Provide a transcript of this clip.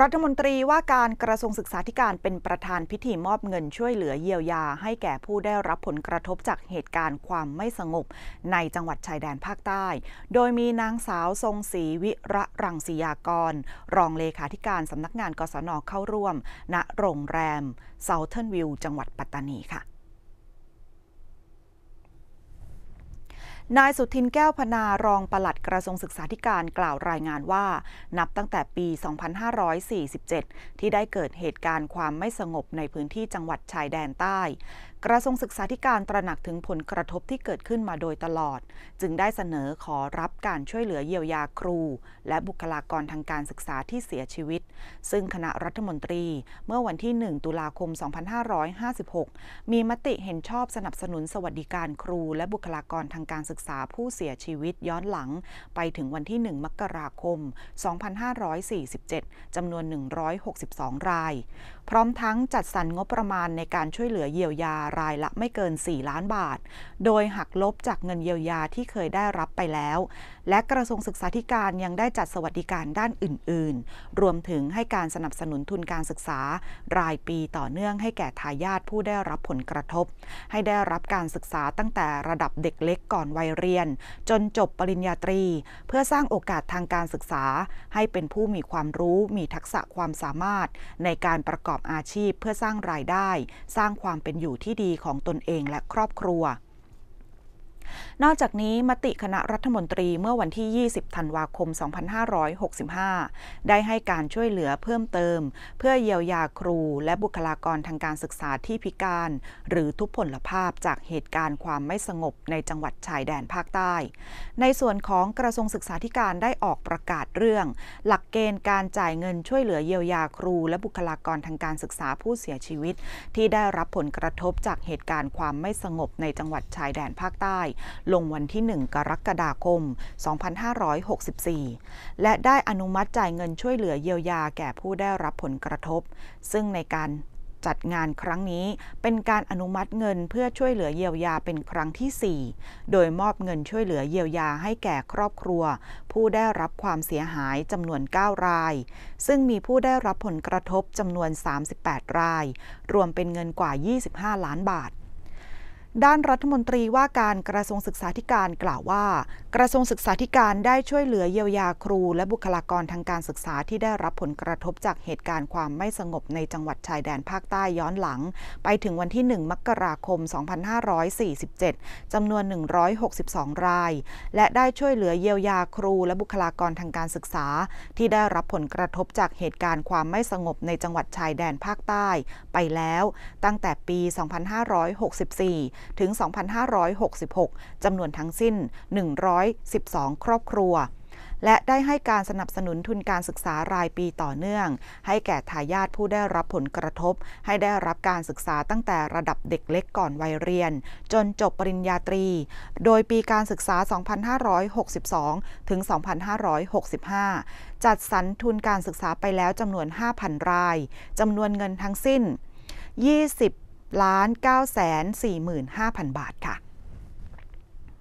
รัฐมนตรีว่าการกระทรวงศึกษาธิการเป็นประธานพิธีมอบเงินช่วยเหลือเยียวยาให้แก่ผู้ได้รับผลกระทบจากเหตุการณ์ความไม่สงบ ในจังหวัดชายแดนภาคใต้ โดยมีนางสาวทรงศรีวิระรังสียากรรองเลขาธิการสำนักงานกศนเข้าร่วม ณโรงแรมเซาเทิร์นวิวจังหวัดปัตตานีค่ะนายสุทินแก้วพนา รองปลัดกระทรวงศึกษาธิการกล่าวรายงานว่านับตั้งแต่ปี 2547 ที่ได้เกิดเหตุการณ์ความไม่สงบในพื้นที่จังหวัดชายแดนใต้ กระทรวงศึกษาธิการตระหนักถึงผลกระทบที่เกิดขึ้นมาโดยตลอด จึงได้เสนอขอรับการช่วยเหลือเยียวยาครู และบุคลากรทางการศึกษาที่เสียชีวิต ซึ่งคณะรัฐมนตรีเมื่อวันที่ 1 ตุลาคม 2556 มีมติเห็นชอบสนับสนุน สวัสดิการครูและบุคลากรทางการศึกกษาผู้เสียชีวิตย้อนหลังไปถึงวันที่ 1 มกราคม 2547 จำนวน 162 ราย พร้อมทั้งจัดสรรงบประมาณในการช่วยเหลือเยียวยารายละไม่เกิน 4 ล้านบาท โดยหักลบจากเงินเยียวยาที่เคยได้รับไปแล้วและกระทรวงศึกษาธิการยังได้จัดสวัสดิการด้านอื่น ๆ รวมถึงให้การสนับสนุนทุนการศึกษา รายปีต่อเนื่องให้แก่ทายาทผู้ได้รับผลกระทบ ให้ได้รับการศึกษาตั้งแต่ระดับเด็กเล็กก่อนวัยเรียน จนจบปริญญาตรี เพื่อสร้างโอกาสทางการศึกษา ให้เป็นผู้มีความรู้มีทักษะความสามารถ ในการประกอบอาชีพเพื่อสร้างรายได้ สร้างความเป็นอยู่ที่ดีของตนเองและครอบครัวนอกจากนี้มติคณะรัฐมนตรีเมื่อวันที่ 20 ธันวาคม 2565 ได้ให้การช่วยเหลือเพิ่มเติม เพื่อเยียวยาครูและบุคลากรทางการศึกษาที่พิการ หรือทุพพลภาพจากเหตุการณ์ความไม่สงบในจังหวัดชายแดนภาคใต้ ในส่วนของกระทรวงศึกษาธิการได้ออกประกาศเรื่อง หลักเกณฑ์การจ่ายเงินช่วยเหลือเยียวยาครู และบุคลากรทางการศึกษาผู้เสียชีวิต ที่ได้รับผลกระทบจากเหตุการณ์ความไม่สงบในจังหวัดชายแดนภาคใต้ลงวันที่ 1 กรกฎาคม 2564 และได้อนุมัติจ่ายเงินช่วยเหลือเยียวยาแก่ผู้ได้รับผลกระทบ ซึ่งในการจัดงานครั้งนี้เป็นการอนุมัติเงินเพื่อช่วยเหลือเยียวยาเป็นครั้งที่ 4 โดยมอบเงินช่วยเหลือเยียวยาให้แก่ครอบครัว ผู้ได้รับความเสียหายจำนวน 9 ราย ซึ่งมีผู้ได้รับผลกระทบจำนวน 38 ราย รวมเป็นเงินกว่า 25 ล้านบาทด้านรัฐมนตรีว่าการกระทรวงศึกษาธิการกล่าวว่า กระทรวงศึกษาธิการได้ช่วยเหลือเยียวยาครู และบุคลากรทางการศึกษาที่ได้รับผลกระทบจากเหตุการณ์ความไม่สงบในจังหวัดชายแดนภาคใต้ย้อนหลัง ไปถึงวันที่ 1 มกราคม 2547จำนวน162 ราย และได้ช่วยเหลือเยียวยาครู และบุคลากรทางการศึกษา ที่ได้รับผลกระทบจากเหตุการณ์ความไม่สงบในจังหวัดชายแดนภาคใต้ไปแล้ว ตั้งแต่ปี2564ถึง 2,566 จำนวนทั้งสิ้น 112 ครอบครัว และได้ให้การสนับสนุนทุนการศึกษารายปีต่อเนื่อง ให้แก่ทายาทผู้ได้รับผลกระทบ ให้ได้รับการศึกษาตั้งแต่ระดับเด็กเล็กก่อนวัยเรียน จนจบปริญญาตรี โดยปีการศึกษา 2562 ถึง 2565 จัดสรรทุนการศึกษาไปแล้วจำนวน 5,000 รายจำนวนเงินทั้งสิ้น 20ล้าน9 4 5 0 0 0 บาทค่ะ